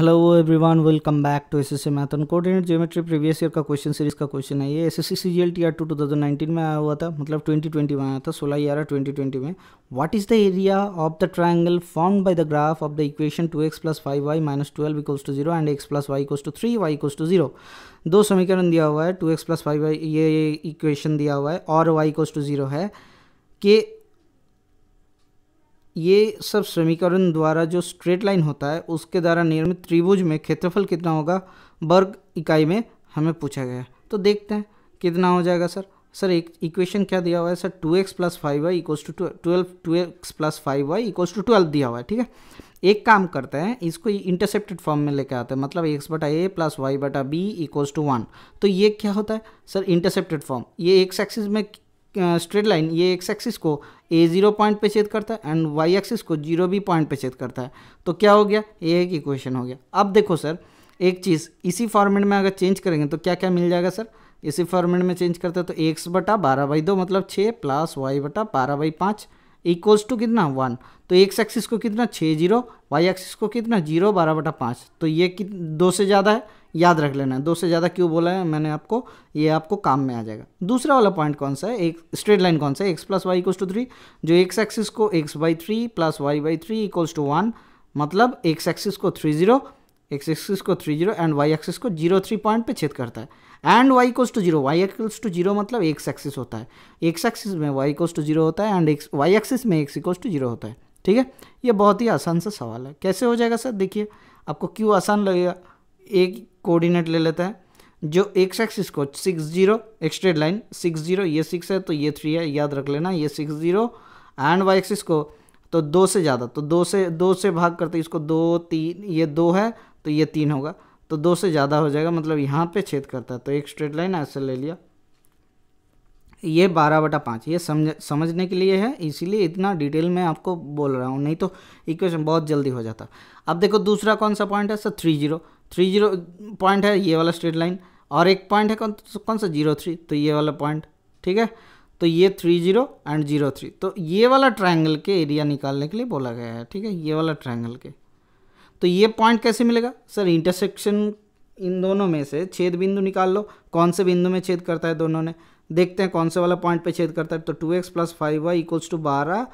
hello everyone welcome back to S S C math and coordinate geometry previous year का question series का question है ये S S C C G L T R two two thousand nineteen में आया हुआ था मतलब twenty twenty में आया था सोलह ग्यारह ट्वेंटी ट्वेंटी में what is the area of the triangle form by the graph of the equation two x plus five y minus twelve equals to zero and x plus y equals to three y equals to zero दो समीकरण दिया हुआ है two x plus five y ये equation दिया हुआ है और वाई इक्वल्स टू जीरो है के ये सब समीकरण द्वारा जो स्ट्रेट लाइन होता है उसके द्वारा निर्मित त्रिभुज में क्षेत्रफल कितना होगा वर्ग इकाई में हमें पूछा गया तो देखते हैं कितना हो जाएगा सर सर एक इक्वेशन क्या दिया हुआ है sir two x plus five y equals to twelve two x plus five y equals to twelve दिया हुआ है ठीक है एक काम करते हैं इसको इंटरसेप्टेड फॉर्म में लेके आते हैं मतलब एक्स बटा ए प्लस वाई बटा बी इक्वल्स टू वन तो ये क्या होता है सर इंटरसेप्टेड फॉर्म ये एक्स एक्सिस में स्ट्रेट लाइन ये एक्स एक्सिस को ए ज़ीरो पॉइंट पे छेद करता है एंड वाई एक्सिस को जीरो बी पॉइंट पे छेद करता है तो क्या हो गया ये एक इक्वेशन हो गया अब देखो सर एक चीज़ इसी फॉर्मेट में अगर चेंज करेंगे तो क्या क्या मिल जाएगा सर इसी फॉर्मेट में चेंज करते हैं तो एक्स बटा बारह बाई दो मतलब छः प्लस वाई बटा बारह बाई पाँच इक्वल्स टू कितना वन तो एक्स एक्सिस को कितना छः जीरो वाई एक्सिस को कितना जीरो बारह बटा पाँच तो ये कित दो से ज़्यादा है याद रख लेना है दो से ज़्यादा क्यों बोला है मैंने आपको ये आपको काम में आ जाएगा दूसरा वाला पॉइंट कौन सा है एक स्ट्रेट लाइन कौन सा है x plus y equals to three जो एक्स एक्सिस को x by three plus y by three equals to one मतलब एक्स एक्सिस को थ्री जीरो एक्स एक्सिस को three zero and y axis को zero three point पर छेद करता है and y equals to zero y equals to zero मतलब x axis होता है एक्स एक्सिस में वाई इक्वल्स टू जीरो होता है एंड एक्स वाई एक्सिस में एक्स इक्वल्स टू जीरो होता है ठीक है ये बहुत ही आसान सा सवाल है कैसे हो जाएगा सर देखिए आपको क्यों आसान लगेगा एक कोऑर्डिनेट ले लेता है जो एक्स एक्सिस को सिक्स जीरो एक्सट्रेड लाइन सिक्स जीरो ये सिक्स है तो ये थ्री है याद रख लेना ये six zero and y axis को तो दो से ज़्यादा तो दो से दो से भाग करते इसको दो तीन ये दो है तो ये तीन होगा तो दो से ज़्यादा हो जाएगा मतलब यहाँ पे छेद करता है तो एक स्ट्रेट लाइन ऐसे ले लिया ये बारह बटा पाँच ये समझ समझने के लिए है इसीलिए इतना डिटेल में आपको बोल रहा हूँ नहीं तो इक्वेशन बहुत जल्दी हो जाता अब देखो दूसरा कौन सा पॉइंट है sir three zero three zero point है ये वाला स्ट्रेट लाइन और एक पॉइंट है कौन तो कौन सा जीरो थ्री तो ये वाला पॉइंट ठीक है तो ये three zero and zero three तो ये वाला ट्रायंगल के एरिया निकालने के लिए बोला गया है ठीक है ये वाला ट्रायंगल के तो ये पॉइंट कैसे मिलेगा सर इंटरसेक्शन इन दोनों में से छेद बिंदु निकाल लो कौन से बिंदु में छेद करता है दोनों ने देखते हैं कौन से वाला पॉइंट पे छेद करता है तो two x plus five y equals to बारह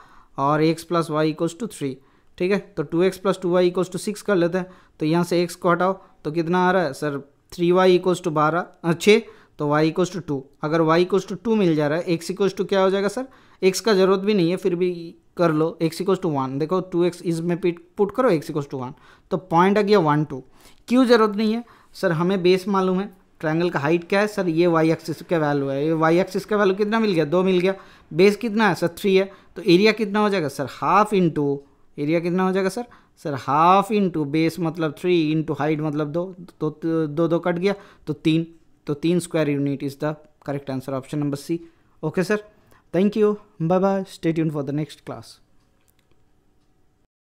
और x plus y equals to three ठीक है तो two x plus two y equals to six कर लेते हैं तो यहाँ से एक्स को हटाओ तो कितना आ रहा है sir three y equals to बारह छः तो वाई इक्वल्स टू टू अगर वाई इक्वल्स टू टू मिल जा रहा है एक्स इक्वल्स टू क्या हो जाएगा सर एक्स का जरूरत भी नहीं है फिर भी कर लो एक्स इक्वल्स टू वन देखो टू एक्स इज में पिट पुट करो एक्स इक्वल्स टू वन तो पॉइंट आ गया वन टू क्यों ज़रूरत नहीं है सर हमें बेस मालूम है ट्रायंगल का हाइट क्या है सर ये वाई एक्सिस का वैल्यू है ये वाई एक्सिस का वैल्यू कितना मिल गया दो मिल गया बेस कितना है सर थ्री है तो एरिया कितना हो जाएगा सर हाफ इंटू एरिया कितना हो जाएगा sir sir half into base मतलब थ्री इंटू हाइट मतलब दो तो, तो दो दो कट गया तो तीन तो तीन square unit is the correct answer option number C okay sir thank you bye bye stay यून फॉर द नेक्स्ट क्लास